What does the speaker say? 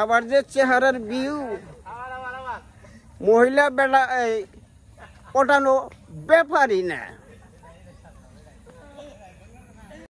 আবার যে চেহারার বিউ মহিলা বেলা পটানো ব্যাপারই না